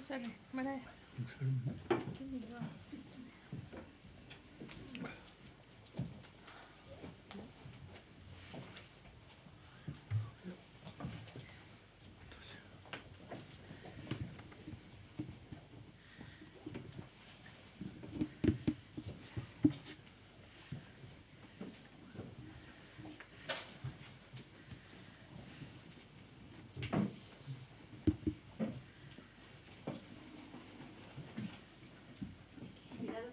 Sao này, mà đây.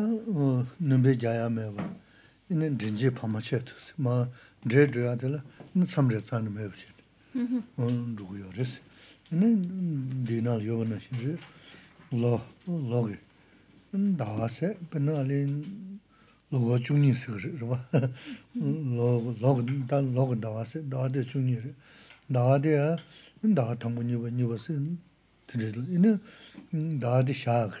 nūmbē jāyā mēwa, inā rīñjī pāma chē tūs, mā rē rūyā tēlā, inā sām rē tsāni mēwa chē, rūgu yō rēs. Inā dīnā yōwa nā shirī, lō, lō gī, inā dāwā sē, pēnā alī lōgō chūngī sē gā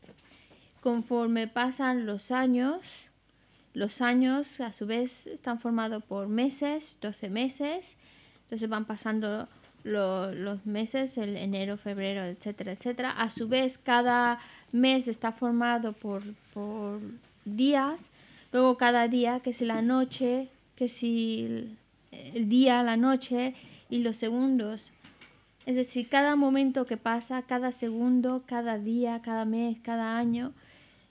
Conforme pasan los años, los años a su vez están formados por meses, 12 meses, entonces van pasando los, meses, el enero, febrero, etcétera, etcétera. A su vez, cada mes está formado por, por días, luego cada día, que es la noche, que si el día, la noche y los segundos. Es decir, cada momento que pasa, cada segundo, cada día, cada mes, cada año,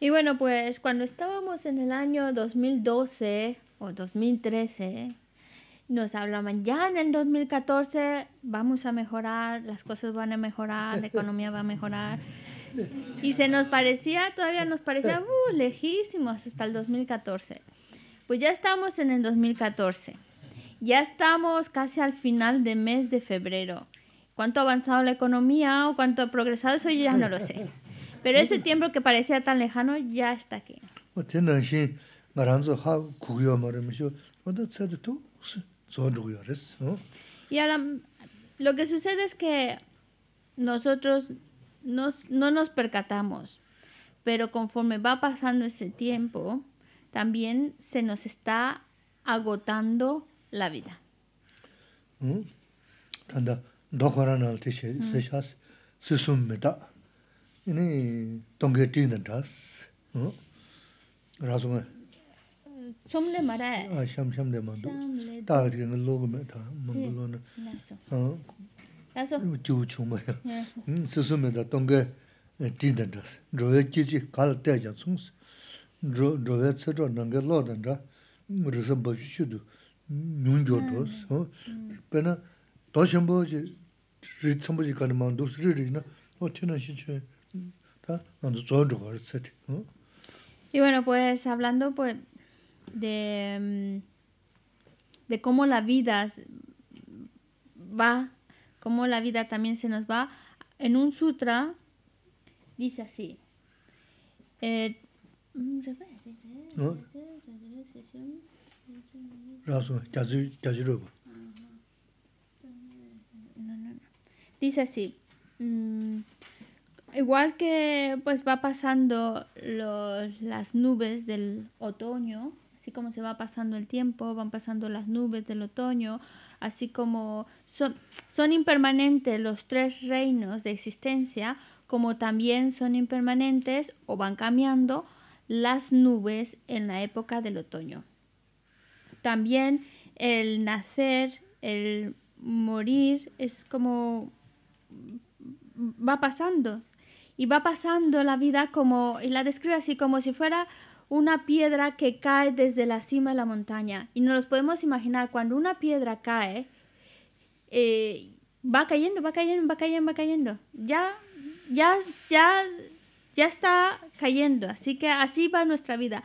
Y bueno, pues cuando estábamos en el año 2012 o 2013, nos hablaban, ya en el 2014 vamos a mejorar, las cosas van a mejorar, la economía va a mejorar. Y se nos parecía, todavía nos parecía uh, lejísimos hasta el 2014. Pues ya estamos en el 2014. Ya estamos casi al final del mes de febrero. ¿Cuánto ha avanzado la economía o cuánto ha progresado? Eso yo ya no lo sé. Pero ese tiempo que parecía tan lejano ya está aquí. Y ahora, lo que sucede es que nosotros nos, no nos percatamos, pero conforme va pasando ese tiempo, también se nos está agotando la vida. Mm. Tanda dokhara na te se se shas meta. Ini tonge ti na das. No. Razum. Chomle mara. Ah, sham sham de mandu. Ta ke log me ta mangulo na. Ah. Taso. Ju ju me. Mm, se sum me da ti ji kal te ja chung. ᱡᱚ ᱡᱚᱵᱮᱛ ᱥᱮᱨᱚ ᱱᱟᱜᱮᱞᱚᱫᱟᱱ ᱨᱟ nyung jo dos. Pe na, do shenpo ji, ri tsambo ji kani maa dos, ri ri na, o tena shi che, ta, nando zon jo kari tsati. Y bueno, pues hablando pues de, mm, de cómo la vida va, cómo la vida también se nos va, en un sutra dice así. Eh, mm, Dice así. Mm, igual que pues va pasando las nubes del otoño, así como se va pasando el tiempo, van pasando las nubes del otoño, así como son, son impermanentes los tres reinos de existencia, como también son impermanentes o van cambiando las nubes en la época del otoño también el nacer, el morir, es como va pasando. Y va pasando la vida como, y la describe así, como si fuera una piedra que cae desde la cima de la montaña. Y nos los podemos imaginar, cuando una piedra cae, eh, va cayendo, va cayendo, va cayendo, va cayendo. Ya, ya, ya, ya está cayendo. Así que así va nuestra vida.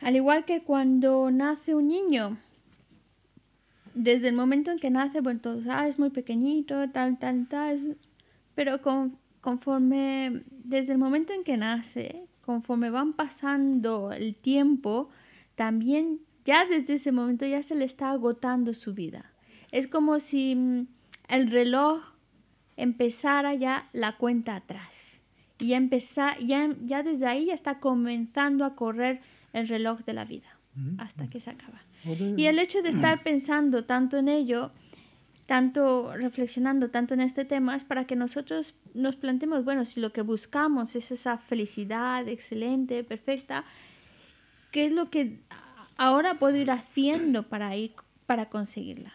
Al igual que cuando nace un niño, desde el momento en que nace, bueno, todos, ah, es muy pequeñito, tal, tal, tal, pero conforme, desde el momento en que nace, conforme van pasando el tiempo, también ya desde ese momento ya se le está agotando su vida. Es como si mm, el reloj empezara ya la cuenta atrás. Y ya, empezar, ya, ya desde ahí ya está comenzando a correr el reloj de la vida hasta que se acaba. Y el hecho de estar pensando tanto en ello, tanto reflexionando tanto en este tema, es para que nosotros nos planteemos, bueno, si lo que buscamos es esa felicidad excelente, perfecta, ¿qué es lo que ahora puedo ir haciendo para, ir, para conseguirla?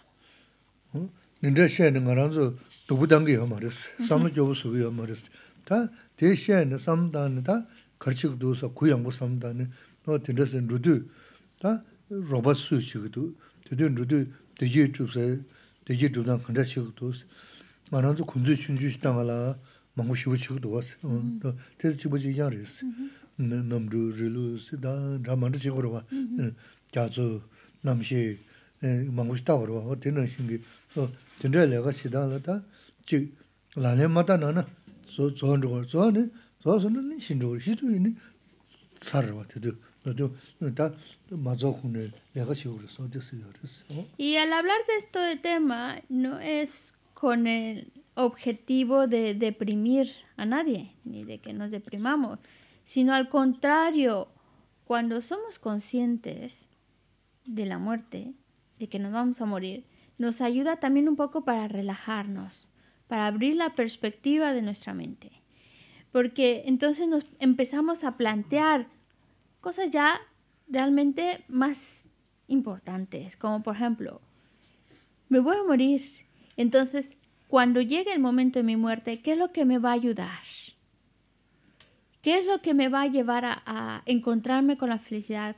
nindra shayana nga ranzu dhubudangi yo maris, samla 말았어. 다 yo 삼단이다. 거치고 te shayana samdani ta karchik duwasa kuyangu samdani, no tindra san rudu, ta robat su chigadu, tindra rudu deji dhubsa, deji dhubdan khanda chigadu. Nga ranzu kunzu chunju shidanga la mangu shibu chigadu wasi, tesa chibu chigyang riz. Namru rilu Y al hablar de esto de tema, no es con el objetivo de deprimir a nadie, ni de que nos deprimamos, sino al contrario, cuando somos conscientes de la muerte, de que nos vamos a morir, nos ayuda también un poco para relajarnos, para abrir la perspectiva de nuestra mente. Porque entonces nos empezamos a plantear cosas ya realmente más importantes, como por ejemplo, me voy a morir. Entonces, cuando llegue el momento de mi muerte, ¿qué es lo que me va a ayudar? ¿Qué es lo que me va a llevar a, encontrarme con la felicidad?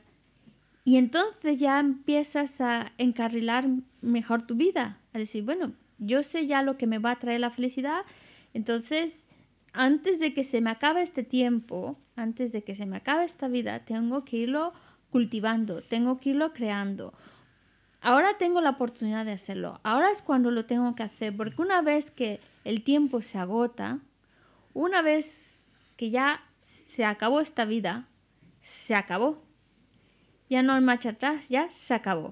Y entonces ya empiezas a encarrilar mejor tu vida, a decir, bueno, yo sé ya lo que me va a traer la felicidad, entonces antes de que se me acabe este tiempo, antes de que se me acabe esta vida, tengo que irlo cultivando, tengo que irlo creando. Ahora tengo la oportunidad de hacerlo, ahora es cuando lo tengo que hacer, porque una vez que el tiempo se agota, una vez que ya se acabó esta vida, se acabó, ya no marcha atrás, ya se acabó.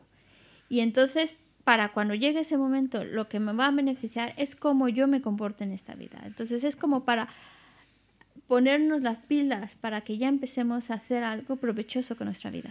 Y entonces, para cuando llegue ese momento, lo que me va a beneficiar es cómo yo me comporto en esta vida. Entonces es como para ponernos las pilas para que ya empecemos a hacer algo provechoso con nuestra vida.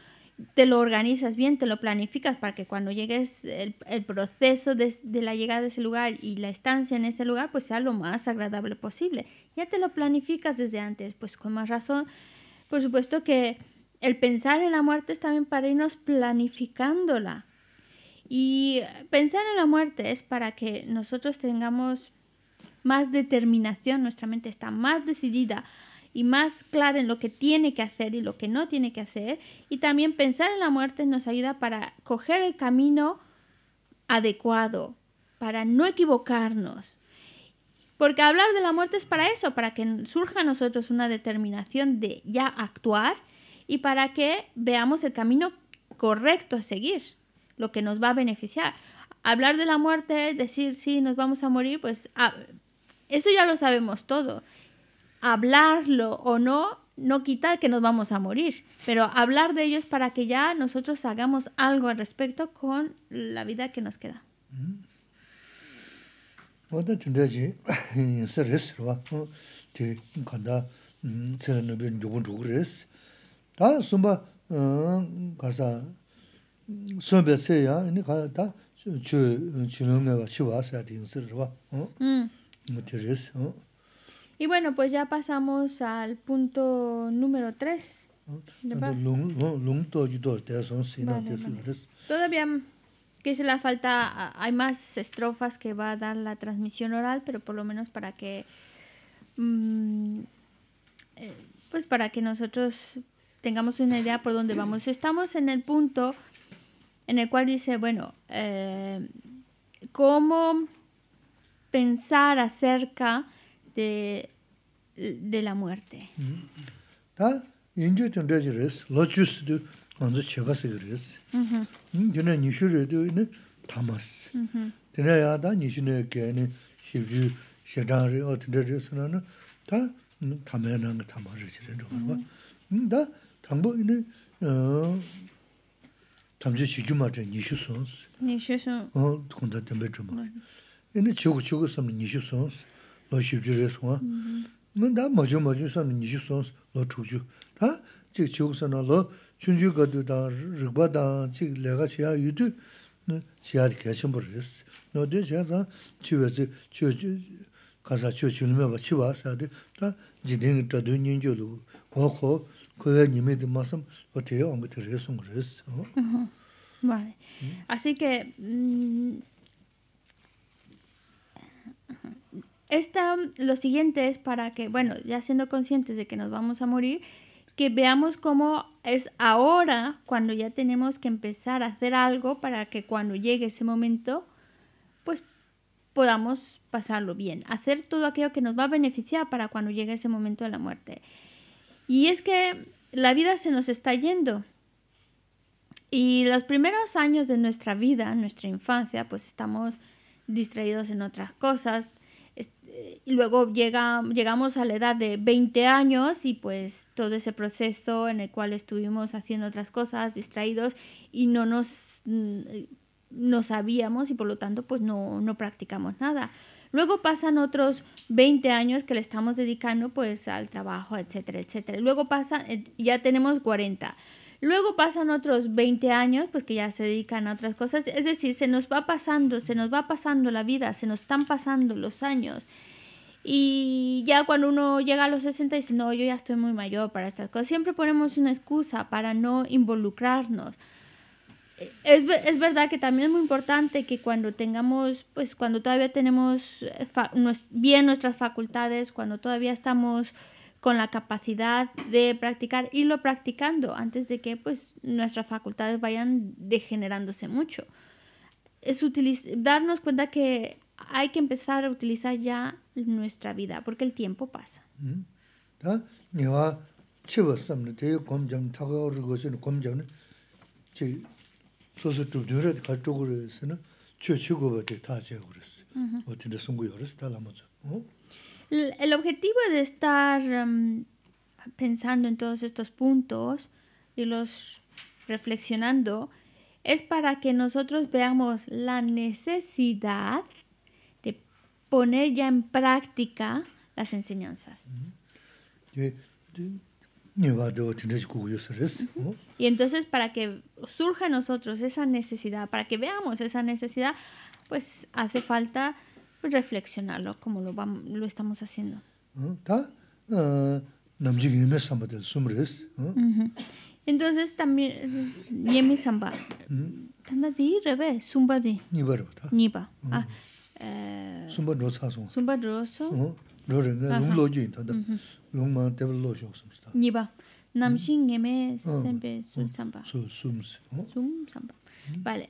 te lo organizas bien, te lo planificas para que cuando llegues el, proceso de, la llegada de ese lugar y la estancia en ese lugar, pues sea lo más agradable posible. Ya te lo planificas desde antes, pues con más razón, por supuesto que el pensar en la muerte es también para irnos planificándola. Y pensar en la muerte es para que nosotros tengamos más determinación, nuestra mente está más decidida y más clara en lo que tiene que hacer y lo que no tiene que hacer. Y también pensar en la muerte nos ayuda para coger el camino adecuado, para no equivocarnos. Porque hablar de la muerte es para eso, para que surja a nosotros una determinación de ya actuar y para que veamos el camino correcto a seguir, lo que nos va a beneficiar. Hablar de la muerte, decir sí, nos vamos a morir, pues ah, eso ya lo sabemos todo hablarlo o no, no quita que nos vamos a morir, pero hablar de ellos para que ya nosotros hagamos algo al respecto con la vida que nos queda. Y bueno, pues ya pasamos al punto número 3. Todavía que se la falta, hay más estrofas que va a dar la transmisión oral, pero por lo menos para que, mm, eh, pues para que nosotros tengamos una idea por dónde vamos. Estamos en el punto en el cual dice, bueno, eh, cómo pensar acerca de de la muerte. Ta yinju tun de jiris, lo chus du anzu chega se mm-hmm. mm, jiris. Dina nishu re du ni tamas. Dina mm-hmm. ya da nishu ne ke ni shivju shedan re o tun de jiris na ta mm, tamay na nga tamas re jirin jo mm-hmm. mm, Da tangbo ini uh, tamzi shiju ma jan nishu sons. Nishu sons. Kunda Lo shivju re sunga. mīndā 모조 mācchū sā mī nīshū sōns lō chūchū. Tā chīk chīk sā nā lō chūnchū gādhū dāng rīgbā dāng chīk lēgā chīyā yūdhū chīyā dī kēchīṋ pūr rīs. Nō dī chīyā dāng chī wē chī lo siguiente es para que, bueno, ya siendo conscientes de que nos vamos a morir, que veamos cómo es ahora cuando ya tenemos que empezar a hacer algo para que cuando llegue ese momento, pues podamos pasarlo bien, hacer todo aquello que nos va a beneficiar para cuando llegue ese momento de la muerte. Y es que la vida se nos está yendo. Y los primeros años de nuestra vida, nuestra infancia, pues estamos distraídos en otras cosas, luego llega, llegamos a la edad de 20 años y pues todo ese proceso en el cual estuvimos haciendo otras cosas, distraídos y no nos mm, no sabíamos y por lo tanto pues no, no practicamos nada. Luego pasan otros 20 años que le estamos dedicando pues al trabajo, etcétera, etcétera. Luego pasan, eh, ya tenemos 40. Luego pasan otros 20 años, pues que ya se dedican a otras cosas. Es decir, se nos va pasando, se nos va pasando la vida, se nos están pasando los años. Y ya cuando uno llega a los 60 dice, no, yo ya estoy muy mayor para estas cosas. Siempre ponemos una excusa para no involucrarnos. Eh, es, es, verdad que también es muy importante que cuando tengamos, pues cuando todavía tenemos eh, bien nuestras facultades, cuando todavía estamos con la capacidad de practicar, y lo practicando antes de que pues, nuestras facultades vayan degenerándose mucho. Es darnos cuenta que hay que empezar a utilizar ya nuestra vida, porque el tiempo pasa. Mm-hmm el objetivo de estar em, pensando en todos estos puntos y los reflexionando es para que nosotros veamos la necesidad de poner ya en práctica las enseñanzas. Mm-hmm. Mm-hmm. Y entonces para que surja nosotros esa necesidad, para que veamos esa necesidad, pues hace falta reflexionarlo como lo, vamos, lo estamos haciendo. ¿Mm? Ah, Entonces también yemi samba. ¿Mm? Tanda di rebe sumba di. Niba rebe ta. Niba. ¿Mm? Ah, sumba eh, sa sum. Sumba rosa. Rore nga long lo jin tanda. Long ma tebel lo shok sum sta. Niba. samba. Ah, yeme sembe sum samba. Sum samba. Vale.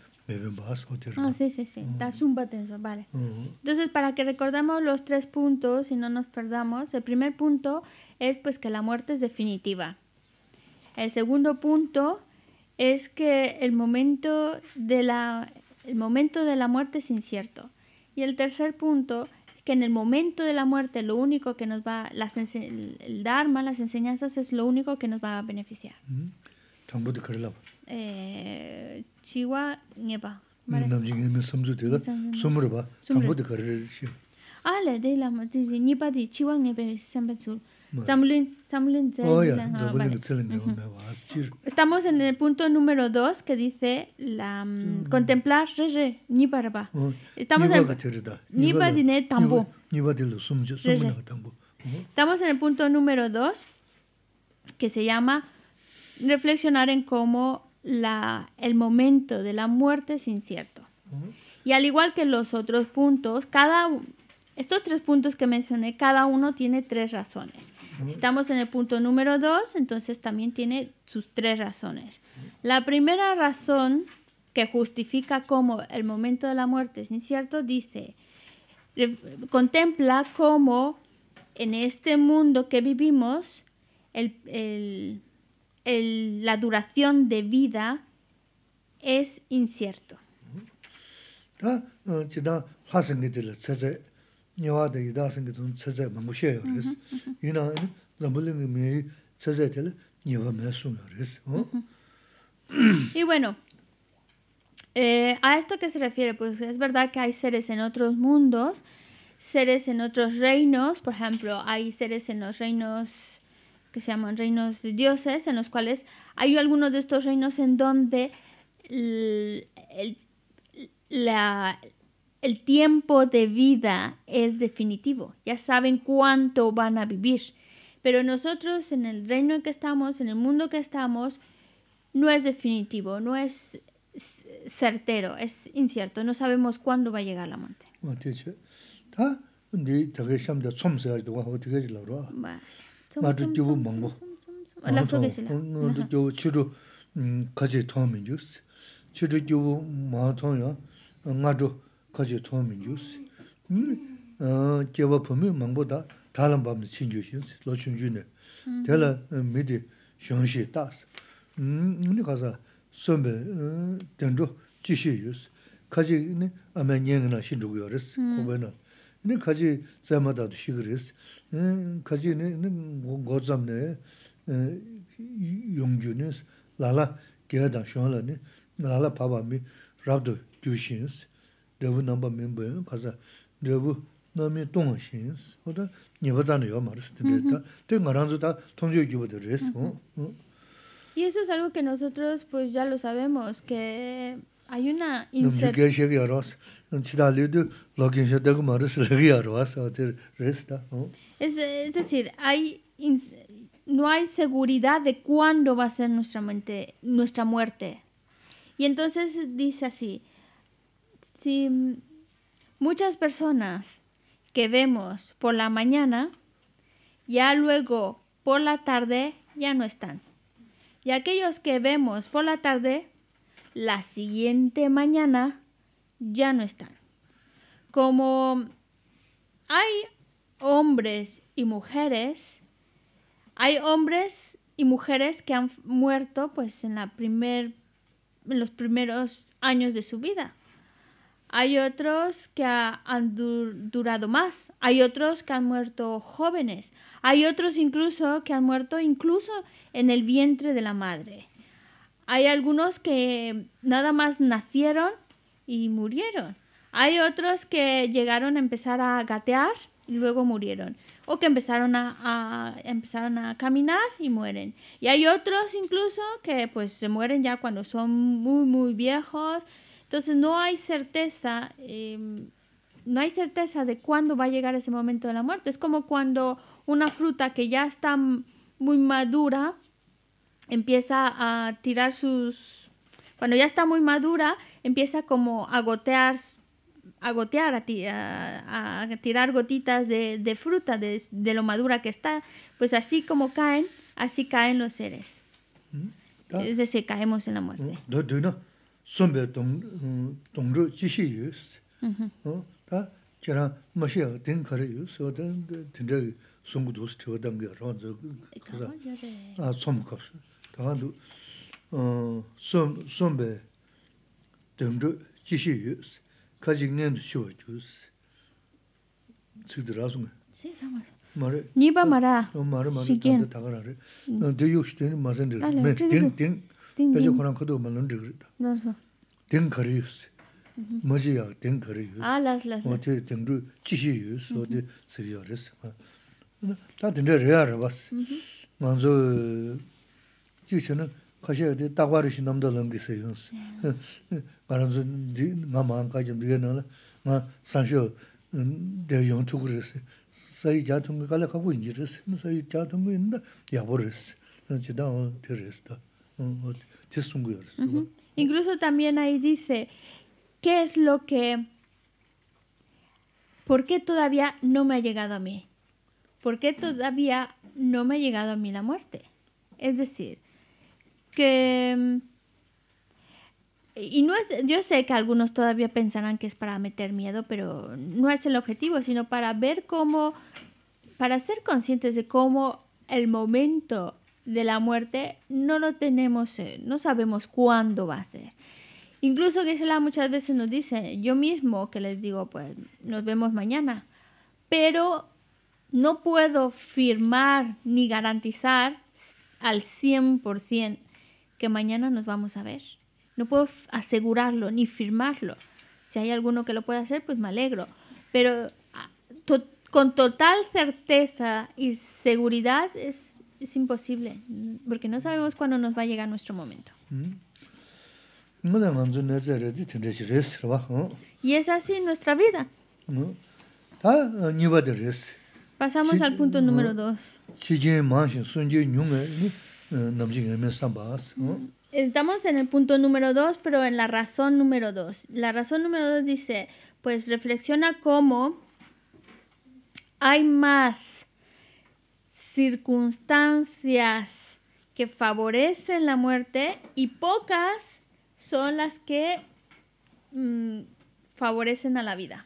Ah, sí, sí, sí. Mm. vale. Mm. Entonces, para que recordemos los tres puntos y no nos perdamos, el primer punto es pues que la muerte es definitiva. El segundo punto es que el momento de la, el momento de la muerte es incierto. Y el tercer punto que en el momento de la muerte lo único que nos va las, el, dharma, las enseñanzas es lo único que nos va a beneficiar. Mm chiwa ngepa. samzu sumru ba, de de nipa chiwa ah, Estamos en el punto número 2 que dice la mm, contemplar re re ah, Estamos en tambo. Nipa lo tambo. Estamos en el punto número 2 que se llama reflexionar en cómo la, el momento de la muerte es incierto. Y al igual que los otros puntos, cada estos tres puntos que mencioné, cada uno tiene tres razones. Si estamos en el punto número dos, entonces también tiene sus tres razones. La primera razón que justifica cómo el momento de la muerte es incierto dice, contempla cómo en este mundo que vivimos, el la duración de vida es incierto. Y bueno, eh, ¿a esto qué se refiere? Pues es verdad que hay seres en otros mundos, seres en otros reinos, por ejemplo, hay seres en los reinos que se llaman reinos de dioses, en los cuales hay algunos de estos reinos en donde el, la, el tiempo de vida es definitivo, ya saben cuánto van a vivir. Pero nosotros en el reino en que estamos, en el mundo que estamos, no es definitivo, no es certero, es incierto, no sabemos cuándo va a llegar la muerte. 나도 기부 먹고 알아서 계시나 나도 기부 음 같이 도움인 주스 치료 기부 마통요 나도 같이 도움인 주스 음어 제가 보면 망보다 다른 밤 신주신 로춘준에 대라 미디 현실 다스 음 우리 가서 선배 된조 지시 유스 같이 아메니엔이나 신주고요 고베는 Ni 가지 tsai mada du 가지는 riis. Ni khaji ni go tsam ne, yung ju ni, lala kia dang shungala ni, lala paba mi rab du gyu shi nis. Dabu namba mien bue, kaza, dabu namien tunga shi nis. eso es algo que nosotros, pues ya lo sabemos, que... Hay una es, es decir, hay no hay seguridad de cuándo va a ser nuestra, mente, nuestra muerte. Y entonces dice así, si muchas personas que vemos por la mañana, ya luego por la tarde ya no están. Y aquellos que vemos por la tarde la siguiente mañana ya no están. Como hay hombres y mujeres, hay hombres y mujeres que han muerto pues en la primer en los primeros años de su vida. Hay otros que han durado más, hay otros que han muerto jóvenes, hay otros incluso que han muerto incluso en el vientre de la madre. Hay algunos que nada más nacieron y murieron. Hay otros que llegaron a empezar a gatear y luego murieron. O que empezaron a, empezaron a caminar y mueren. Y hay otros incluso que pues se mueren ya cuando son muy, muy viejos. Entonces no hay certeza. Em, no hay certeza de cuándo va a llegar ese momento de la muerte. Es como cuando una fruta que ya está muy madura empieza a tirar sus... Cuando ya está muy madura, empieza como a gotear, a gotear, a, a, tirar gotitas de, de fruta, de, de, lo madura que está. Pues así como caen, así caen los seres. desde mm, Es decir, caemos en la muerte. Mm, kāngāndu sōmbē dēngzhō jīshī yōs, kāchī ngāndu shīwā chūs, tsikdi rāsūngā. Mārē. Nīpa mārā. Mārē mārē, kāndā tāgā rārē. Dē yōshī tēni 덴카리우스 dēgā, mē dēng, dēng, bēchā khurāng kato mā nōn dēgā Incluso también ahí dice qué es lo que ¿Por qué todavía no me ha llegado a mí? ¿Por qué todavía no me ha llegado a mí la muerte? Es decir, que... Mm, y no es, yo sé que algunos todavía pensarán que es para meter miedo, pero no es el objetivo, sino para ver cómo, para ser conscientes de cómo el momento de la muerte no lo tenemos, eh, no sabemos cuándo va a ser. Incluso Gisela muchas veces nos dice, yo mismo que les digo, pues nos vemos mañana, pero no puedo firmar ni garantizar al 100% que mañana nos vamos a ver. No puedo asegurarlo ni firmarlo. Si hay alguno que lo pueda hacer, pues me alegro. Pero ah, con total certeza y seguridad es, es imposible, mm, porque no sabemos cuándo nos va a llegar nuestro momento. Mm. Y es así nuestra vida. Ah, Pasamos al punto número dos. Estamos en el punto número dos pero en la razón número dos La razón número dos dice, pues reflexiona cómo hay más circunstancias que favorecen la muerte y pocas son las que favorecen a la vida.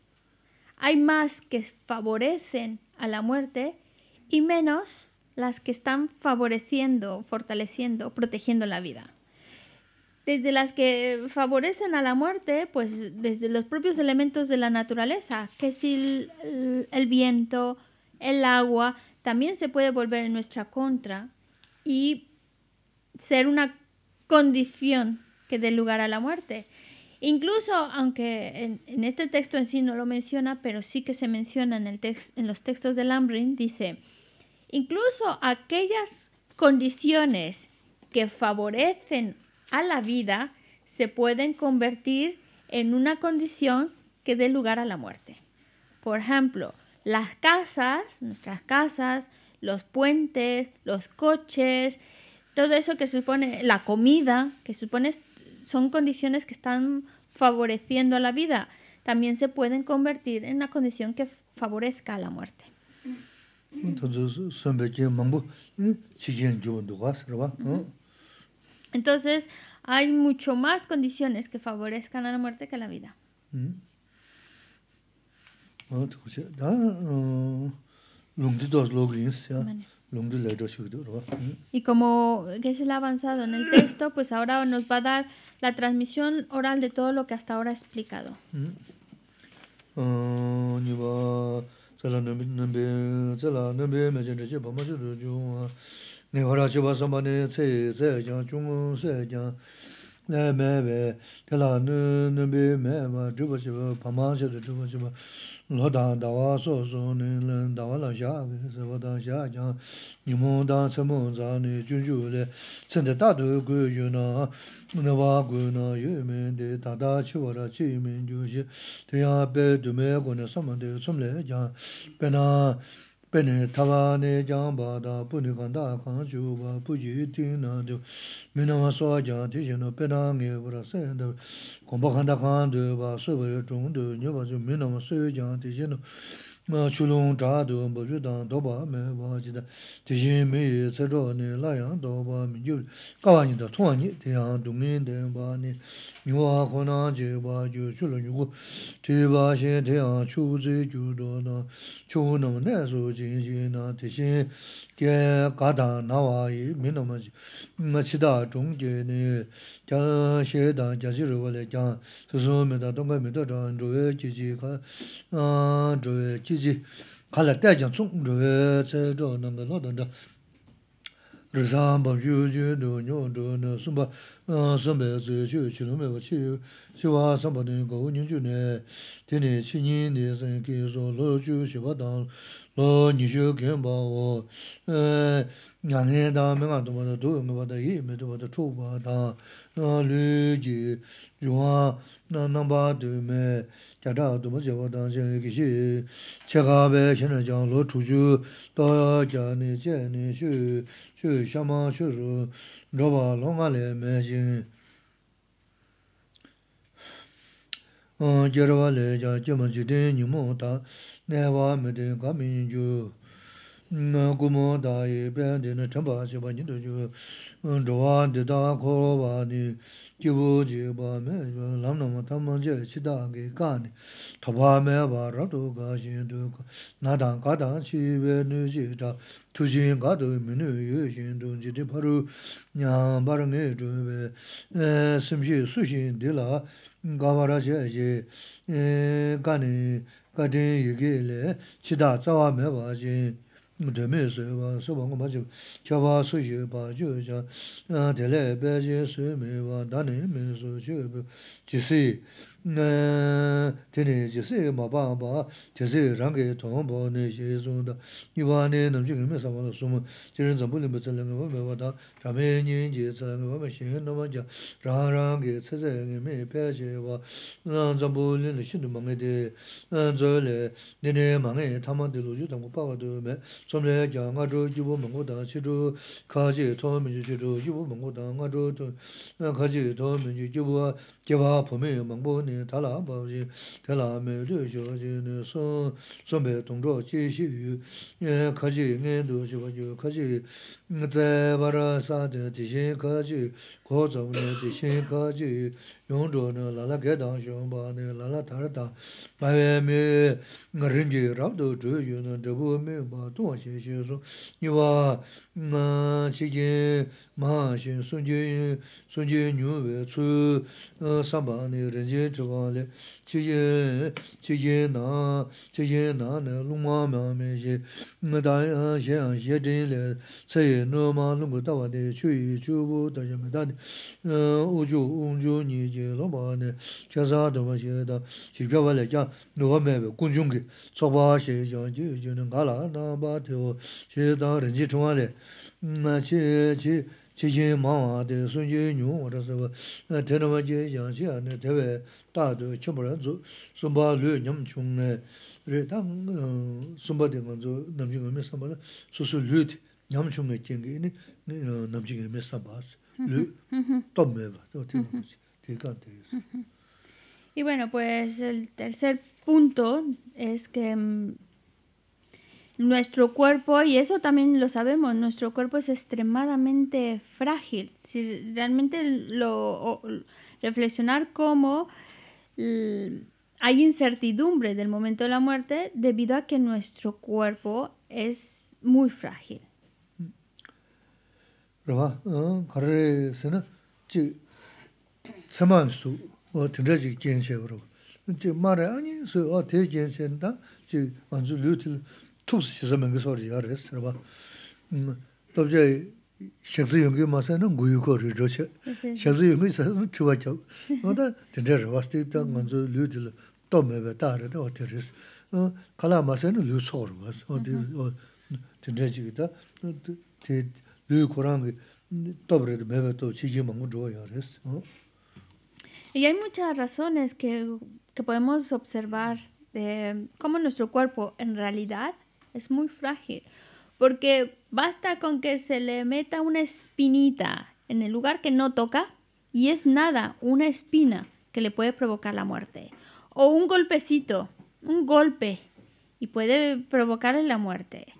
Hay más que favorecen a la muerte y menos las que están favoreciendo, fortaleciendo, protegiendo la vida. Desde las que favorecen a la muerte, pues desde los propios elementos de la naturaleza, que si el, viento, el agua, también se puede volver en nuestra contra y ser una condición que dé lugar a la muerte. Incluso, aunque en, este texto en sí no lo menciona, pero sí que se menciona en, en los textos de Lambrin, dice, incluso aquellas condiciones que favorecen a la vida se pueden convertir en una condición que dé lugar a la muerte. Por ejemplo, las casas, nuestras casas, los puentes, los coches, todo eso que supone la comida, que supone son condiciones que están favoreciendo a la vida, también se pueden convertir en una condición que favorezca a la muerte. Entonces, hay mucho más condiciones que favorezcan a la muerte que a la vida. Y como que es el avanzado en el texto, pues ahora nos va a dar la transmisión oral de todo lo que hasta ahora ha explicado. Lé mévé, télá néné bé mé vá chúba xé vá, pá máng xé vá chúba xé vá, ló dáng dává xó xó, néné dává láng xá, xé vá dáng xá, Pene 타바네 장바다 jamba da puni kanda kan chuba puji tina du. Minama swa jan ma xu long zha du ba ju dang do ba me ba ji dang, te xin me ye ce zho ni la yang do ba mi gyu, ga wa ni da tuwa ni, te yang du ngen den ba ni, ni wa ku na ji ba su jin na, te kye kata nawa yi minama chi ma chi da chung kye ni kya xe da kya chi rwa le kya su su me da tonga me da chan zhuwe rō ni shū kienpa wō ngā ngē dā mē mā tu mā tā tu mē mā tā hī mē tu mā tā chū pā nāyāvā mīdhīṃ kāmiñ yu, nā kumā dāyī pāyāntī nā chāmbā shibhā nidhū yu, rūvā dhidhā khorobhā nī, jīvū jīvā mē yu, lāṃ nāma tāmbā jē chidhā kī kāni, tōbhā mē bā rātū kāshī yu, nā pà tìng yù kì lè, qì dà zà wà mè wà jìng, mù tè mè shì wà, shì wang tene jese ma pa pa, jese rangi tong ne she sung da, ne nam chi kime sama la sumu, jirin zambu limba nga wame wata, tame nyen je tsala nga wame she nga rangi tsaza nga me pe she wa, shindu ma nene ma ju tango me, nga nga pomi ᱥᱚᱢᱵᱮ ᱛᱚᱝᱜᱚ ᱪᱮᱥᱤ ᱥᱚᱢᱵᱮ ᱛᱚᱝᱜᱚ ᱪᱮᱥᱤ ᱛᱟᱞᱟ ᱵᱟᱡᱤ ᱛᱟᱞᱟ ᱢᱮᱞᱮ ᱡᱚᱡᱤᱱ ᱥᱚᱢᱵᱮ ᱛᱚᱝᱜᱚ ᱪᱮᱥᱤ ᱠᱷᱟᱡᱤ ᱱᱮ ᱛᱟᱞᱟ ᱵᱟᱡᱤ kō tsāṁ nē tī shēng kā chī yōng chō nē lālā kē tāṁ shōng bā nē lālā tā rā ujū, 우주 니제 로바네 자자도 bā, ne, kia sā, dō, ma, xi, da, xirikiawa, le, kia, nō, 마치지 me, 마와데 tsok 뉴 어서 ji, ji, ji, nā, gā, la, nā, bā, ti, ho, xi, da, rinji, chō, ma, le, Y bueno, pues el tercer punto es que mm, nuestro cuerpo, y eso también lo sabemos, nuestro cuerpo es extremadamente frágil. Si realmente lo reflexionar cómo mm, hay incertidumbre del momento de la muerte debido a que nuestro cuerpo es muy frágil. rāwa, kārē sēnā, jī tsamān sū, wā tindrā 말에 kēnshē wā rāwa. 즉 mā rā, āñi sū, wā tē kēnshē nā, jī āñzū lū tīl tūs shīsā mēngi sō rī yā rē sī rāwa. Tāp chā yī, shēzī yungi mā sēnā, ngū yū kō rī yungi Y hay muchas razones que, que podemos observar de cómo nuestro cuerpo en realidad es muy frágil, porque basta con que se le meta una espinita en el lugar que no toca y es nada, una espina que le puede provocar la muerte, o un golpecito, un golpe y puede provocarle la muerte.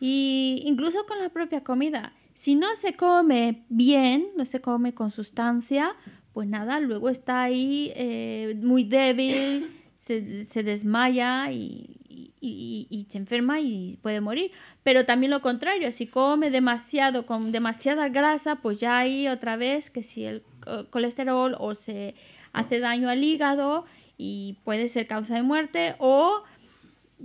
Y incluso con la propia comida, si no se come bien, no se come con sustancia, pues nada, luego está ahí eh, muy débil, se, desmaya y, y, se enferma y puede morir. Pero también lo contrario, si come demasiado, con demasiada grasa, pues ya ahí otra vez que si el colesterol o se ah. hace daño al hígado y puede ser causa de muerte o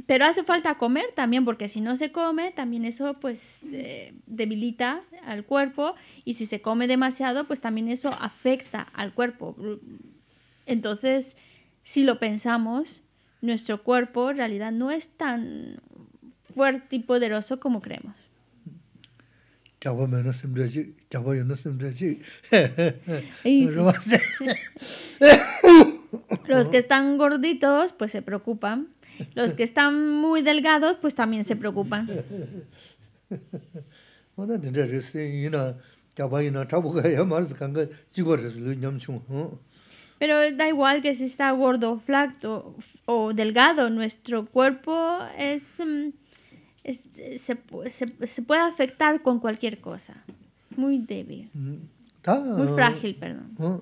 pero hace falta comer también, porque si no se come, también eso pues eh, debilita al cuerpo y si se come demasiado, pues también eso afecta al cuerpo. Entonces, si lo pensamos, nuestro cuerpo en realidad no es tan fuerte y poderoso como creemos. Los que están gorditos pues se preocupan los que están muy delgados, pues también se preocupan. Pero da igual que si está gordo, flaco o delgado, nuestro cuerpo es, mm, se, se, puede afectar con cualquier cosa. Es muy débil. Mm, muy frágil, perdón.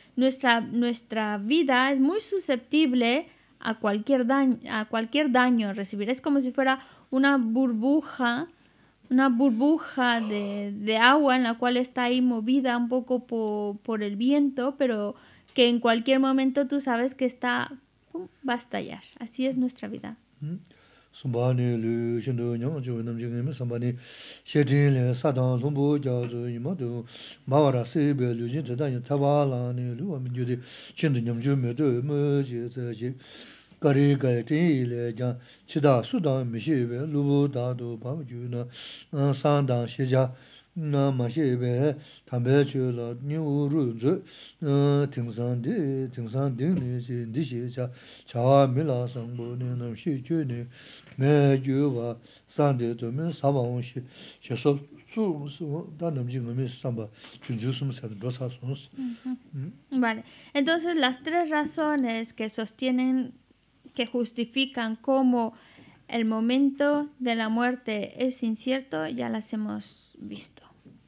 Nuestra, nuestra vida es muy susceptible a cualquier, daño, a cualquier daño recibir. Es como si fuera una burbuja, una burbuja de, agua en la cual está ahí movida un poco por, por el viento, pero que en cualquier momento tú sabes que está, va a estallar. Así es nuestra vida. sumbani lu shindu nyam chu nam chung ime sumbani shedin le sadang lumbu jazu ima du mawara sebe lu jin tadanya tabalani lu amin yudi shindu nyam jan chida lubu dadu Vale, entonces las tres razones que sostienen, que justifican cómo el momento de la muerte es incierto, ya las hemos visto.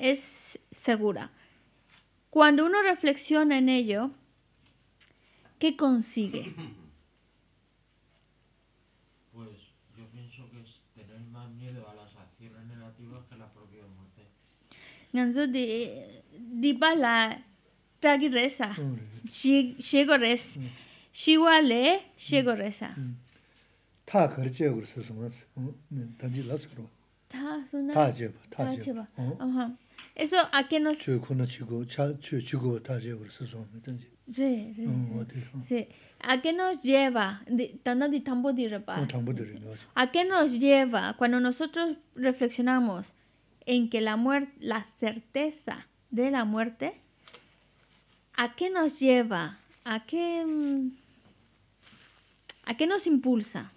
es segura. Cuando uno reflexiona en ello, ¿qué consigue? Pues yo pienso que es tener más miedo a las acciones negativas que a la propia muerte. Entonces, di la tragi reza, llego mm. mm. reza, shiwa le, llego reza. 타 거르제 그래서 무슨 단지 ta ta Ta ta ta eso a qué nos a qué nos lleva a qué nos lleva cuando nosotros reflexionamos en que la muerte la certeza de la muerte a qué nos lleva a qué mm, a qué nos impulsa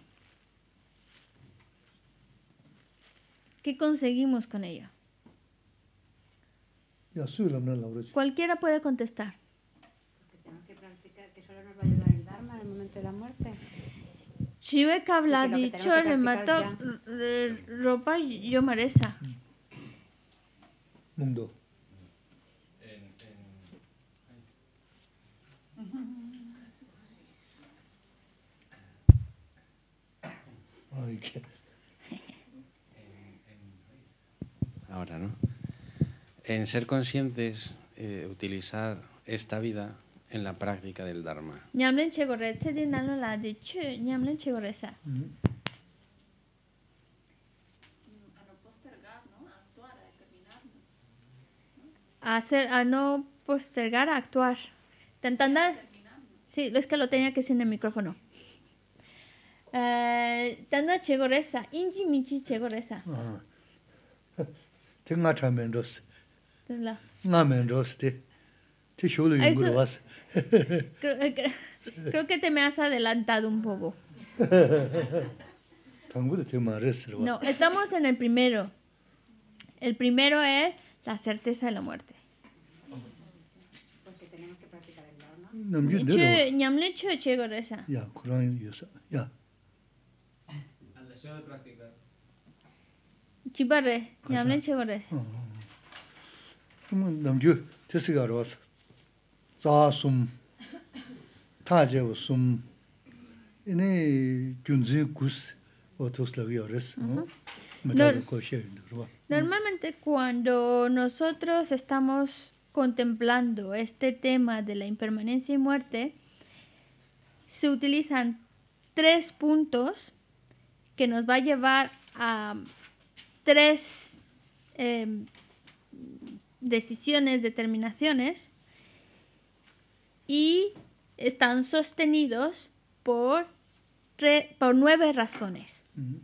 qué conseguimos con ella Cualquiera puede contestar. Tenemos que practicar que solo nos va a ayudar el Dharma en el momento de la muerte. Shivekabla dicho le mató ropa yo yomaresa. Mm. Mundo. Ahora, ¿no? en ser conscientes, eh, utilizar esta vida en la práctica del Dharma. A, no hacer, a no postergar, a actuar. Tantanda, sí, es que lo tenía que decir en el micrófono. Eh, Tanda chegoresa, inji michi chegoresa. Tenga la nga men te chulo y yungu eh, creo que te me has adelantado un poco no estamos en el primero el primero es la certeza de la muerte porque tenemos que practicar el lado, ¿no? Ya, Corán ya. Al deseo de practicar. Chibarre, ñamle chibarre. Normalmente cuando nosotros estamos contemplando este tema de la impermanencia y muerte, se utilizan tres puntos que nos va a llevar a tres em, decisiones, determinaciones, y están sostenidos por, por nueve razones. Mm-hmm.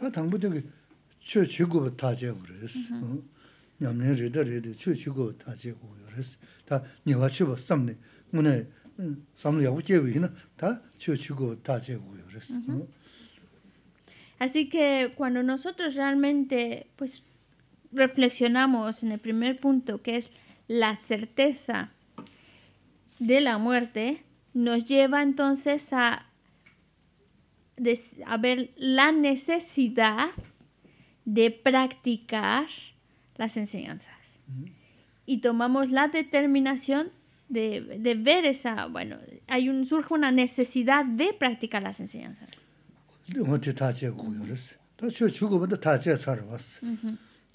Mm-hmm. Mm-hmm. Así que cuando nosotros realmente pues reflexionamos en el primer punto, que es la certeza de la muerte, nos lleva entonces a, ver la necesidad de practicar las enseñanzas. Y tomamos la determinación de, ver esa, bueno, hay un, surge una necesidad de practicar las enseñanzas.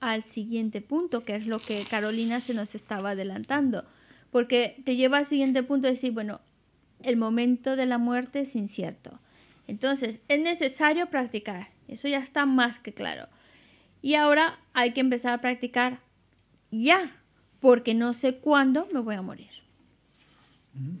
al siguiente punto, que es lo que Carolina se nos estaba adelantando, porque te lleva al siguiente punto de decir, bueno, el momento de la muerte es incierto. Entonces, es necesario practicar, eso ya está más que claro. Y ahora hay que empezar a practicar ya, porque no sé cuándo me voy a morir. Mm-hmm.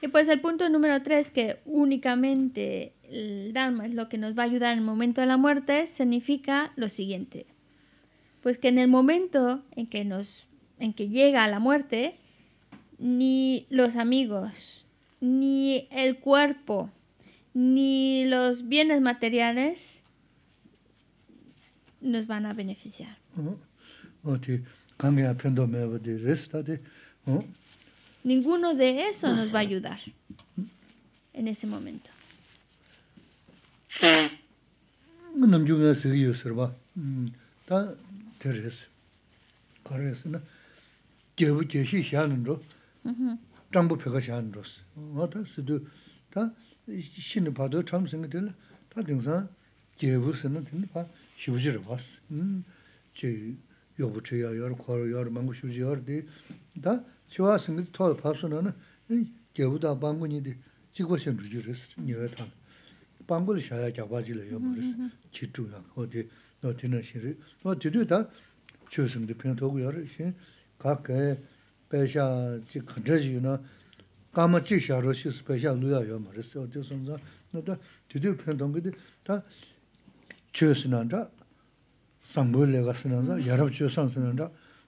Y pues el punto número tres, que únicamente el Dharma es lo que nos va a ayudar en el momento de la muerte, significa lo siguiente. Pues que en el momento en que, nos, en que llega la muerte, ni los amigos, ni el cuerpo, ni los bienes materiales nos van a beneficiar. Uh Ninguno de eso nos va a ayudar en ese momento. chiwa singa tawa papsu na na eh, gyabu da bangu nyi di jigwa shen ruju resi, nyewe tanga. Bangu li shaya gyaba zi la yo ma resi, mm-hmm. chi chu ya, o di, o di na shin resi. O di du da, chiwa singa di pina kaya na, ya ma o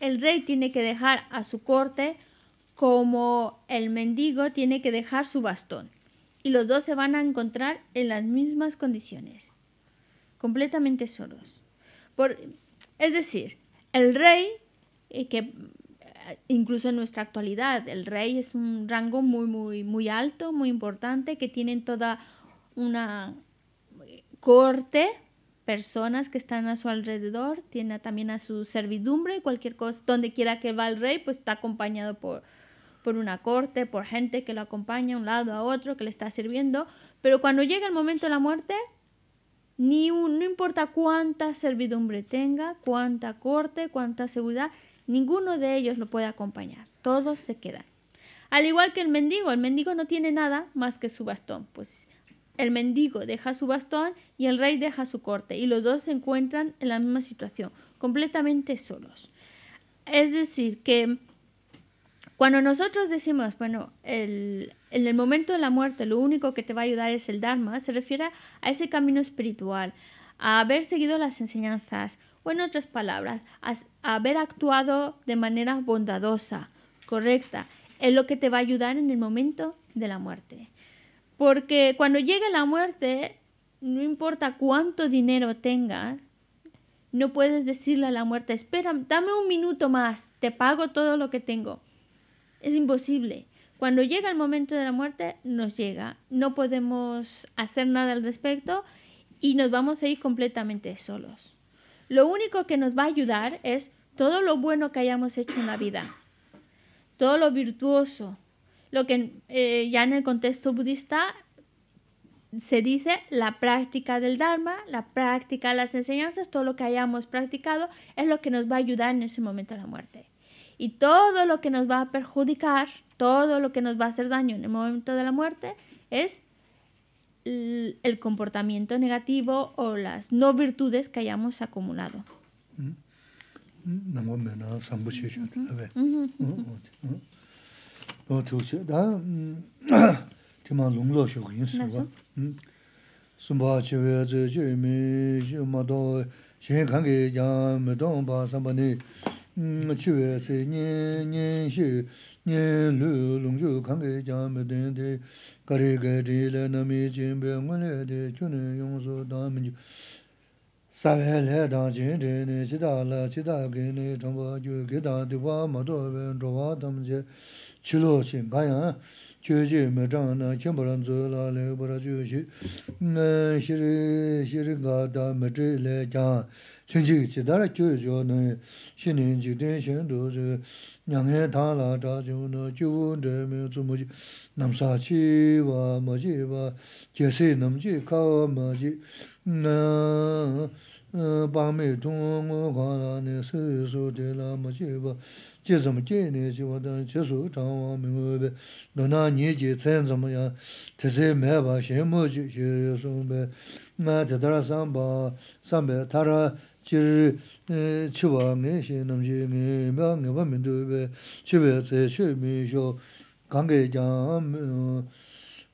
el rey tiene que dejar a su corte como el mendigo tiene que dejar su bastón. Y los dos se van a encontrar en las mismas condiciones, completamente solos. es decir, el rey, eh, que eh, incluso en nuestra actualidad, el rey es un rango muy, muy, muy alto, muy importante, que tienen toda una corte personas que están a su alrededor, tiene también a su servidumbre, y cualquier cosa, donde quiera que va el rey, pues está acompañado por, por una corte, por gente que lo acompaña un lado, a otro, que le está sirviendo. Pero cuando llega el momento de la muerte, ni no importa cuánta servidumbre tenga, cuánta corte, cuánta seguridad, ninguno de ellos lo puede acompañar. Todos se quedan. Al igual que el mendigo, el mendigo no tiene nada más que su bastón. Pues el mendigo deja su bastón y el rey deja su corte, y los dos se encuentran en la misma situación, completamente solos. Es decir, que cuando nosotros decimos, bueno, en el momento de la muerte lo único que te va a ayudar es el Dharma, se refiere a ese camino espiritual, a haber seguido las enseñanzas, o en otras palabras, a, a haber actuado de manera bondadosa, correcta, es lo que te va a ayudar en el momento de la muerte. Porque cuando llegue la muerte, no importa cuánto dinero tengas, no puedes decirle a la muerte, espera, dame un minuto más, te pago todo lo que tengo. Es imposible. Cuando llega el momento de la muerte, nos llega. No podemos hacer nada al respecto y nos vamos a ir completamente solos. Lo único que nos va a ayudar es todo lo bueno que hayamos hecho en la vida, todo lo virtuoso, lo que eh, ya en el contexto budista se dice la práctica del Dharma, la práctica de las enseñanzas, todo lo que hayamos practicado es lo que nos va a ayudar en ese momento de la muerte. Y todo lo que nos va a perjudicar, todo lo que nos va a hacer daño en el momento de la muerte es el comportamiento negativo o las no virtudes que hayamos acumulado. Mm. Mm, o tew che, taa, te maa long loa shukin shukwa. naa shukwa. sumpaa chewe tse che meesho maa chilo sin kaya, choo-chee-me-chaa-na, kim-po-ran-choo-la, le-po-ra-choo-shi, na-shi-ree, shi-ree-ga-ta, me-chee-lee-ka, ching-chee-chi-ta-ra, na shi nyang-he-ta-la, na me nam sa wa ma wa nam ka wa ma eh, pa me la ne la ma wa ché tsé mè ké né ché wá tán ché su chá wá mén wé bé, ló ná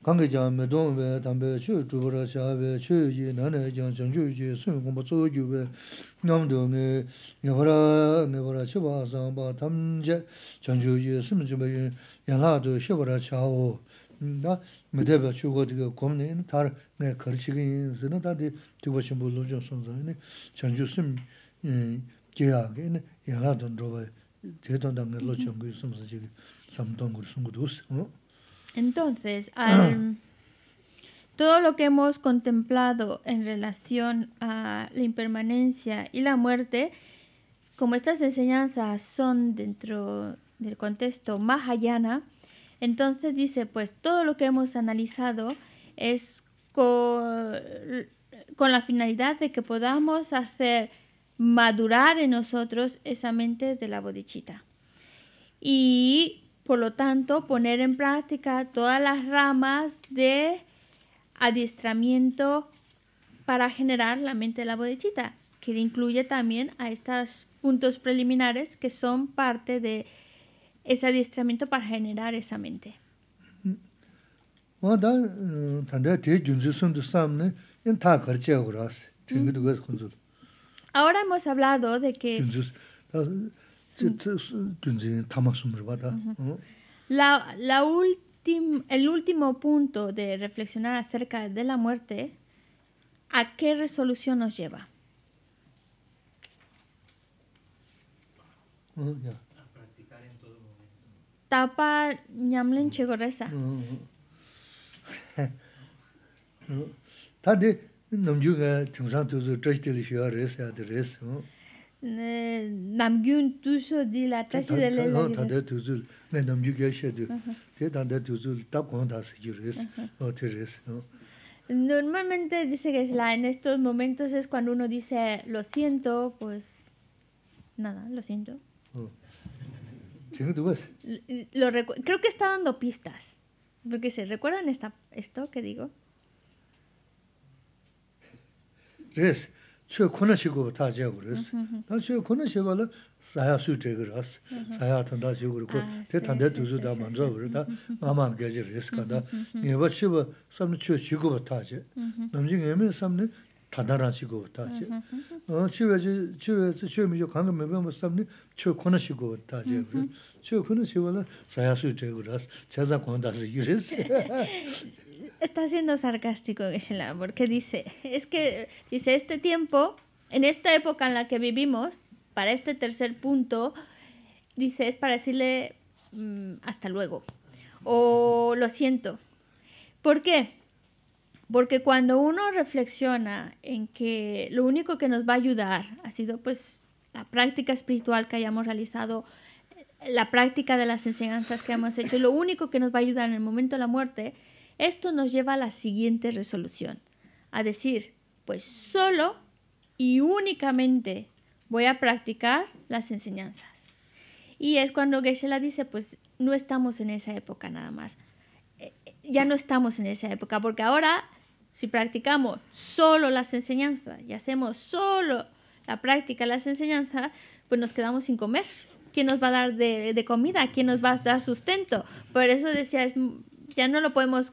kāngi mē bē chū chā chū nā chū sū tsō chū chū sū chū bā yā chā mē bā chū gō tī nē tā rā chī kī tā tī tī bā lō sā Entonces, ah. todo lo que hemos contemplado en relación a la impermanencia y la muerte, como estas enseñanzas son dentro del contexto Mahayana, entonces dice, pues todo lo que hemos analizado es con, con la finalidad de que podamos hacer madurar en nosotros esa mente de la bodichita. Y por lo tanto, poner en práctica todas las ramas de adiestramiento para generar la mente de la bodichita, que incluye también a estos puntos preliminares que son parte de ese adiestramiento para generar esa mente. Ahora hemos hablado de que... La, la el último punto de reflexionar acerca de la muerte, ¿a qué resolución nos lleva? A ah, practicar en todo momento. Tapa ñamlen chegoresa. Tadi tuzu no, Normalmente dice que en estos momentos es cuando uno dice lo siento, pues nada, lo siento. creo que está dando pistas. Porque se recuerdan esta esto que digo. no, chö kuna shigo ta jia gu rasi. Na mm-hmm, mm-hmm. chö kuna shiba la saya su jiga rasi, mm-hmm. saya tanda jiga rasi, ah, te tanda duzu da manzo gu rasi, ta mamam gaji rasi kanda. Ngeba samni chö shigo ta jia, namzi samni tanda ran shigo ta jia. Chöwe samni kuna kuna está siendo sarcástico geshe porque dice, es que, dice, este tiempo, en esta época en la que vivimos, para este tercer punto, dice, es para decirle mm, hasta luego, o lo siento. ¿Por qué? Porque cuando uno reflexiona en que lo único que nos va a ayudar ha sido pues la práctica espiritual que hayamos realizado, la práctica de las enseñanzas que hemos hecho, lo único que nos va a ayudar en el momento de la muerte esto nos lleva a la siguiente resolución, a decir, pues solo y únicamente voy a practicar las enseñanzas. Y es cuando Geshe-la dice, pues no estamos en esa época nada más. Eh, eh, ya no estamos en esa época, porque ahora si practicamos solo las enseñanzas y hacemos solo la práctica de las enseñanzas, pues nos quedamos sin comer. ¿Quién nos va a dar de, comida? ¿Quién nos va a dar sustento? Por eso decía, ya no lo podemos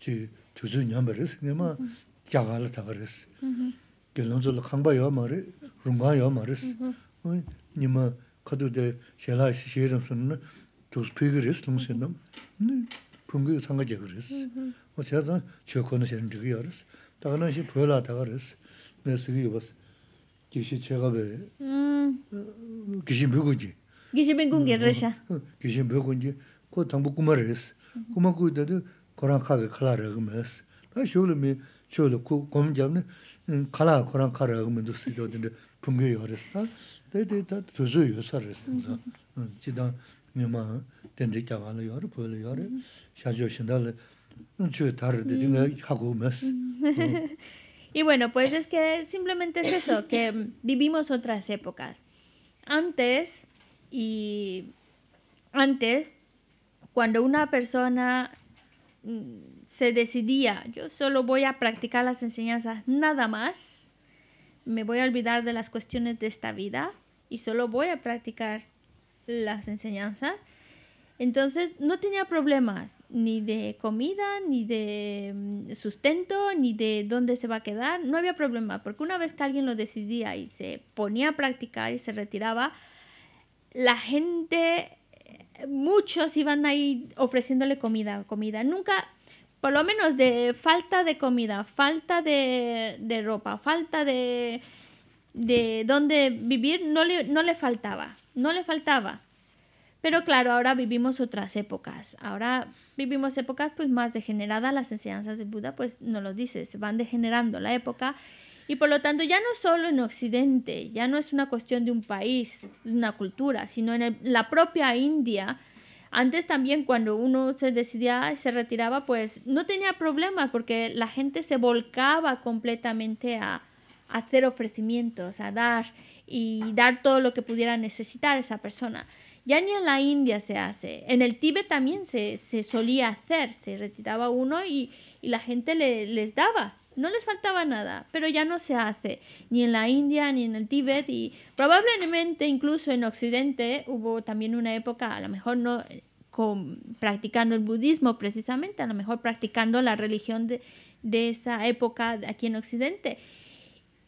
chi tuzu nyamba res, nima kyaqaala taqa res. Gelonzola khangba yaa ma re, runga yaa ma res. Nima kadu de shela shiram sunna tuz pigi res, lungsi nam, pungi sanga jaga res. O siya zang choko na shen jiga yaa res. Taqa 기시 shi puyala taqa res. 기시 sigi yubas, gishi chega be, gishi Y bueno, pues es que simplemente es eso, que vivimos otras épocas. Antes, y antes, cuando una persona Mm, se decidía, yo solo voy a practicar las enseñanzas nada más, me voy a olvidar de las cuestiones de esta vida y solo voy a practicar las enseñanzas. Entonces no tenía problemas ni de comida, ni de mm, sustento, ni de dónde se va a quedar, no había problema, porque una vez que alguien lo decidía y se ponía a practicar y se retiraba, la gente muchos iban ahí ofreciéndole comida, comida. Nunca, por lo menos de falta de comida, falta de, ropa, falta de, de dónde vivir, no le, no le faltaba, no le faltaba. Pero claro, ahora vivimos otras épocas. Ahora vivimos épocas pues más degeneradas. Las enseñanzas de Buda pues no lo dice, se van degenerando la época y por lo tanto, ya no solo en Occidente, ya no es una cuestión de un país, de una cultura, sino en la propia India. Antes también cuando uno se decidía, se retiraba, pues no tenía problemas porque la gente se volcaba completamente a, hacer ofrecimientos, a dar y dar todo lo que pudiera necesitar esa persona. Ya ni en la India se hace. En el Tíbet también se, solía hacer, se retiraba uno y, y la gente le, les daba no les faltaba nada, pero ya no se hace, ni en la India, ni en el Tíbet, y probablemente incluso en Occidente hubo también una época, a lo mejor no eh, practicando el budismo precisamente, a lo mejor practicando la religión de, esa época aquí en Occidente.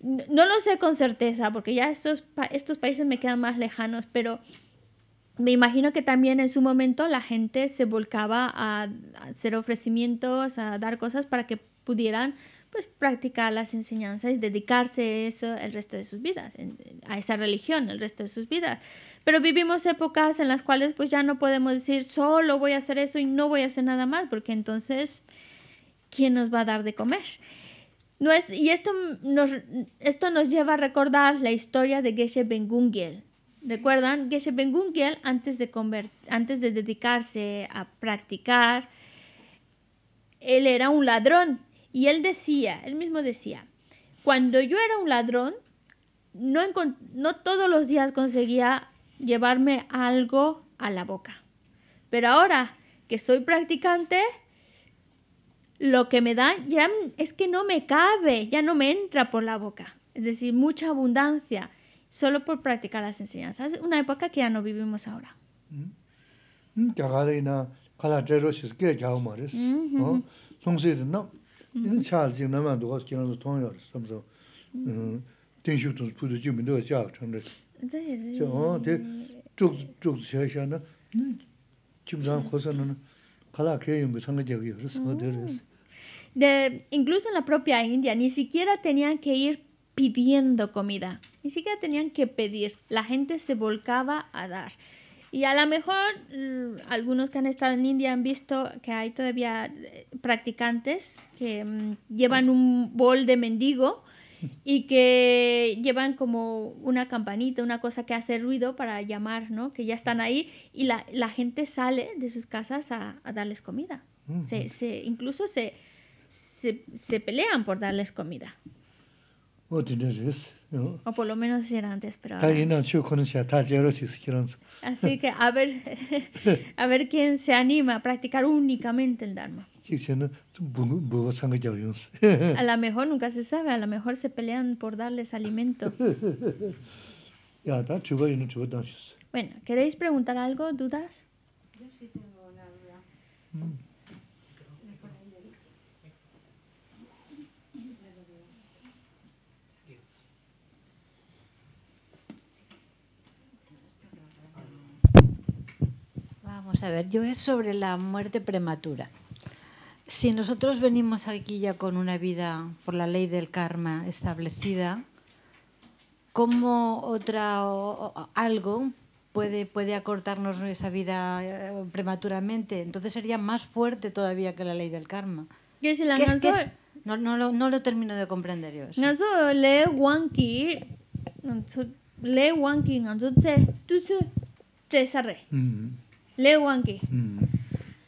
No, lo sé con certeza, porque ya estos países me quedan más lejanos, pero me imagino que también en su momento la gente se volcaba a hacer ofrecimientos, a dar cosas para que pudieran pues practicar las enseñanzas y dedicarse a eso el resto de sus vidas, a esa religión el resto de sus vidas. Pero vivimos épocas en las cuales pues ya no podemos decir solo voy a hacer eso y no voy a hacer nada más, porque entonces, ¿quién nos va a dar de comer? No es, y esto nos, esto nos lleva a recordar la historia de Geshe Bengungiel. ¿Recuerdan? Geshe Bengungiel, antes de, antes de dedicarse a practicar, él era un ladrón y él decía, él mismo decía, cuando yo era un ladrón, no, no todos los días conseguía llevarme algo a la boca. Pero ahora que soy practicante, lo que me da ya es que no me cabe, ya no me entra por la boca. Es decir, mucha abundancia, solo por practicar las enseñanzas. una época que ya no vivimos ahora yin hm. chaal zing naman duwa jinan zu tong yor, samso, ten shu tun pudu jibu duwa jaag chandar. Cha on, te chuk chuk xia xia na, jim zang hm. khosa na, kala kaya yungu sanga jaag yor, sanga der es. Hm. De, incluso en la propia India, ni siquiera tenían que ir pidiendo comida, ni siquiera tenían que pedir, la gente se volcaba a dar. Y a lo mejor mm, algunos que han estado en India han visto que hay todavía eh, practicantes que mm, llevan un bol de mendigo y que llevan como una campanita, una cosa que hace ruido para llamar, ¿no? Que ya están ahí y la, gente sale de sus casas a, darles comida. se, se, incluso se, se, pelean por darles comida. O por lo menos era antes, pero ahora... Así que a ver, a ver quién se anima a practicar únicamente el Dharma. A lo mejor nunca se sabe, a lo mejor se pelean por darles alimento. Bueno, ¿queréis preguntar algo? ¿Dudas? Yo sí tengo una duda. Vamos a ver, yo es sobre la muerte prematura. Si nosotros venimos aquí ya con una vida por la ley del karma establecida, ¿cómo otra algo puede, puede acortarnos esa vida eh, prematuramente? Entonces sería más fuerte todavía que la ley del karma. ¿Qué es, No, no, lo, no lo termino de comprender yo. Eso. le wanki, le entonces tu se, se, le wangi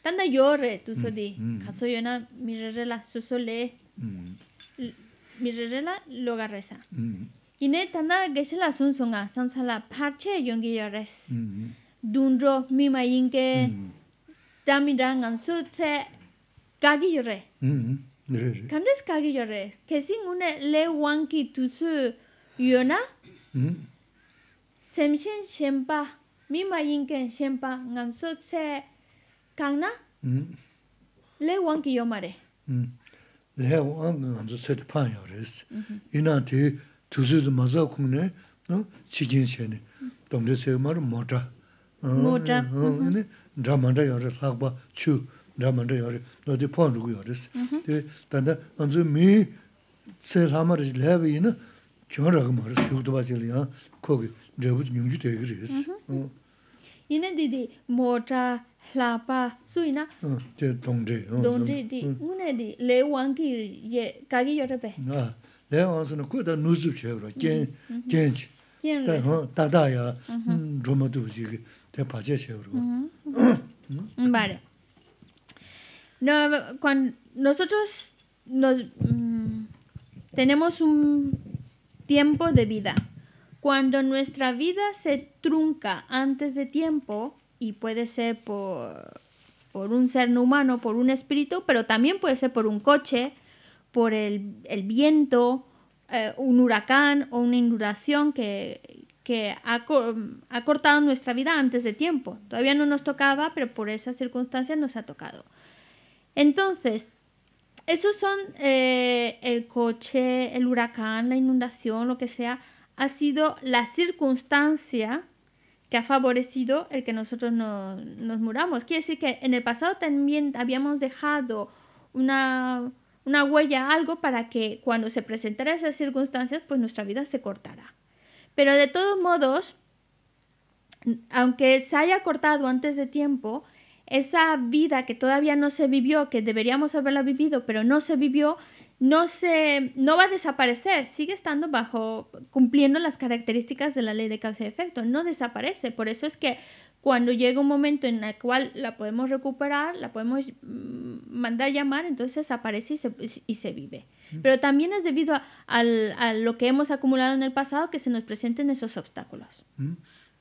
tanda yore tuso di kaso yona mirarela suso le mirarela loga resa ine tanda geshela sun sunga sansala parche yongi yores dunro mima inke tamira ngansu tse kagi yore kandes kagi yore kesi ngune le wangi tuso yona semshen shempa mi ma yin ken shen pa ngan so tse kang na le wang ki yo ma re le wang ngan so tse de pan yo re si ina ti tu su zi ma za kum ne chi kin tse yo re chu yo re di yo re tanda ngan mi tse le we na ma re tu ba ya ko Mhm. Oh. dhebu no Yine lapa, Te di. Nosotros nos, mm, tenemos un tiempo de vida. Cuando nuestra vida se trunca antes de tiempo, y puede ser por, por un ser humano, por un espíritu, pero también puede ser por un coche, por el, viento, eh, un huracán o una inundación que, ha, cortado nuestra vida antes de tiempo. Todavía no nos tocaba, pero por esas circunstancias nos ha tocado. Entonces, esos son eh, el coche, el huracán, la inundación, lo que sea, ha sido la circunstancia que ha favorecido el que nosotros nos muramos. Quiere decir que en el pasado también habíamos dejado una, una huella, algo para que cuando se presentaran esas circunstancias, pues nuestra vida se cortara. Pero de todos modos, aunque se haya cortado antes de tiempo, esa vida que todavía no se vivió, que deberíamos haberla vivido, pero no se vivió, no, se, va a desaparecer, sigue estando bajo, cumpliendo las características de la ley de causa y efecto, no desaparece. Por eso es que cuando llega un momento en el cual la podemos recuperar, la podemos mm, mandar llamar, entonces aparece y se, vive. Pero también es debido a, lo que hemos acumulado en el pasado que se nos presenten esos obstáculos.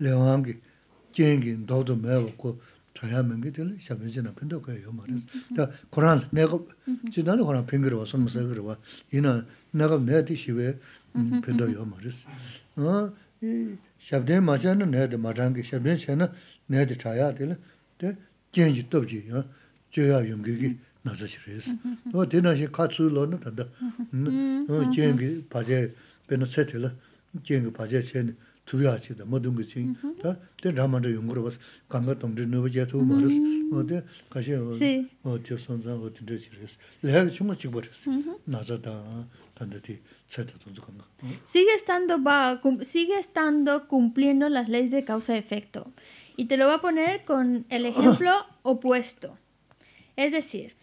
레왕기 겐기 도도 메고 자야면게 될 샤베지나 근데 그 요마르스 다 코란 메고 지난에 코란 핑그로 와서 무슨 그러 와 이나 내가 내한테 시베 근데 요마르스 어이 샤베데 마자는 내한테 마장게 샤베 챤나 내한테 자야 될 겐지 떡지 어 저야 용기기 나서시레스 어 대나시 카츠로는 다다 어 겐기 바제 베노세텔 겐기 바제 챤 tsuya chigda, madunga ching, ta ten ramanda yungura bas, kanga tamdri nuwa jaya tuwa maris, de kashi tiyo sanzan o tindra chiris, lehaga chunga chigba res, naza ta tanda ti tsaita tunzu kanga. Sigue estando, va, sigue estando cumpliendo las leyes de causa-efecto, y te lo voy a poner con el ejemplo opuesto. Es decir,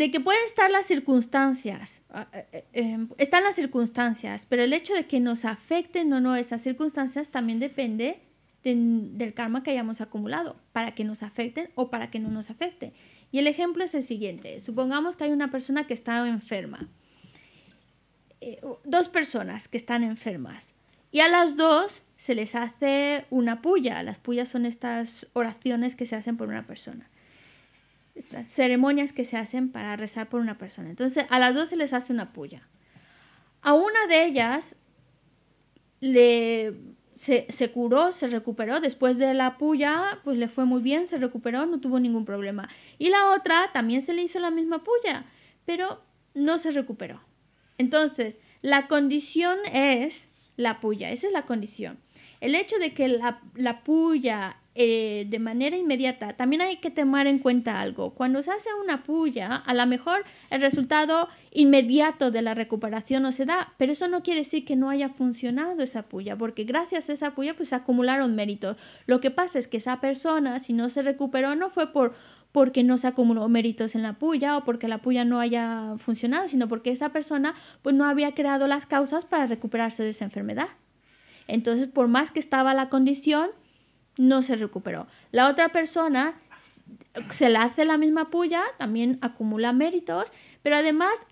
de que pueden estar las circunstancias, ah, eh, eh, em, están las circunstancias, pero el hecho de que nos afecten o no esas circunstancias también depende del karma que hayamos acumulado, para que nos afecten o para que no nos afecten. Y el ejemplo es el siguiente, supongamos que hay una persona que está enferma, eh, dos personas que están enfermas, y a las dos se les hace una puya, las puyas son estas oraciones que se hacen por una persona estas ceremonias que se hacen para rezar por una persona. Entonces, a las dos se les hace una puya. A una de ellas se, curó, se recuperó. Después de la puya, pues le fue muy bien, se recuperó, no tuvo ningún problema. Y la otra también se le hizo la misma puya, pero no se recuperó. Entonces, la condición es la puya, esa es la condición. El hecho de que la, la puya eh, de manera inmediata, también hay que tomar en cuenta algo. Cuando se hace una puya, a lo mejor el resultado inmediato de la recuperación no se da, pero eso no quiere decir que no haya funcionado esa puya, porque gracias a esa puya pues, se acumularon méritos. Lo que pasa es que esa persona, si no se recuperó, no fue por porque no se acumuló méritos en la puya o porque la puya no haya funcionado, sino porque esa persona pues, no había creado las causas para recuperarse de esa enfermedad. Entonces, por más que estaba la condición, no se recuperó. La otra persona se le hace la misma puya, también acumula méritos, pero además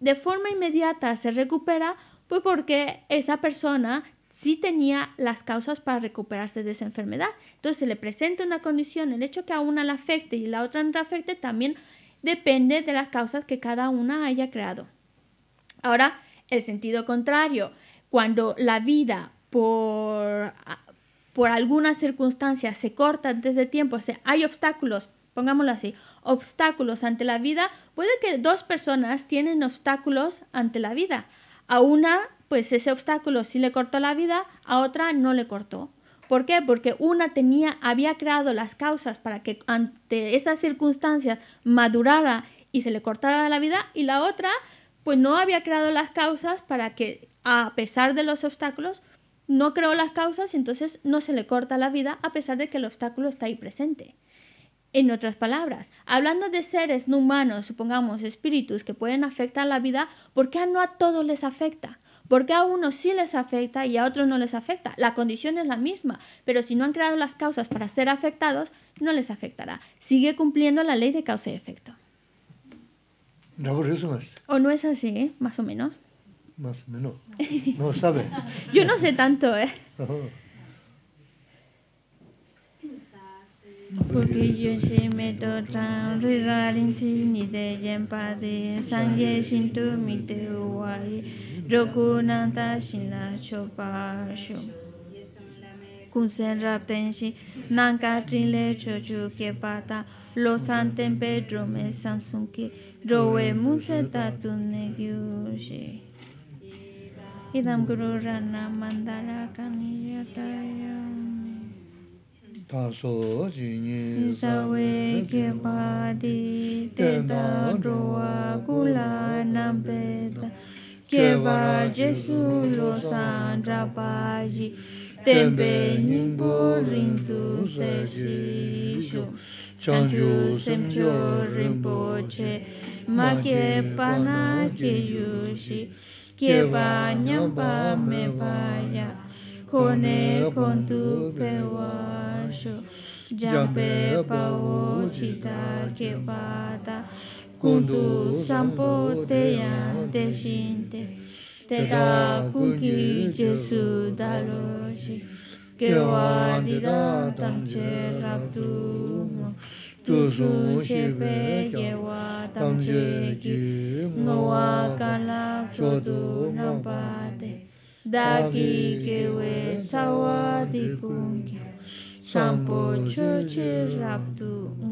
de forma inmediata se recupera, pues porque esa persona sí tenía las causas para recuperarse de esa enfermedad. Entonces se le presenta una condición, el hecho que a una la afecte y la otra no la afecte también depende de las causas que cada una haya creado. Ahora, el sentido contrario, cuando la vida por por alguna circunstancia se corta antes de tiempo, o hay obstáculos, pongámoslo así, obstáculos ante la vida, puede que dos personas tienen obstáculos ante la vida. A una, pues ese obstáculo sí le cortó la vida, a otra no le cortó. ¿Por qué? Porque una tenía, había creado las causas para que ante esas circunstancias madurara y se le cortara la vida y la otra, pues no había creado las causas para que, a pesar de los obstáculos, no creó las causas y entonces no se le corta la vida a pesar de que el obstáculo está ahí presente. En otras palabras, hablando de seres no humanos, supongamos espíritus que pueden afectar la vida, ¿por qué no a todos les afecta? ¿Por qué a unos sí les afecta y a otros no les afecta? La condición es la misma, pero si no han creado las causas para ser afectados, no les afectará. Sigue cumpliendo la ley de causa y efecto. ¿O no es así, ¿eh? más o menos? más o menos. No sabe. Yo no sé tanto, ¿eh? sí me toca tang rira rinsi nide yenpa de sangye shintu mite uwayi roku sin la chopa shu. Kunsen rapten shi nanka trinle chochu pata. lo santen pedro me samsunki rowe museta tunne gyushi. idam gurana mandana kamiata taso jisu sawe ke bade te do roa kula nameda que va jesus los andrapaji tempen che baña pa me vaya con e con tu pewajo jambe pa o chita que con tu sampo te ante shinte te da kunki jesu daloshi que wa di da tam che raptumo tu su shi pe kya wa tam che ki ngo wa ka la cho tu na pa te da ki we sa kya sam po che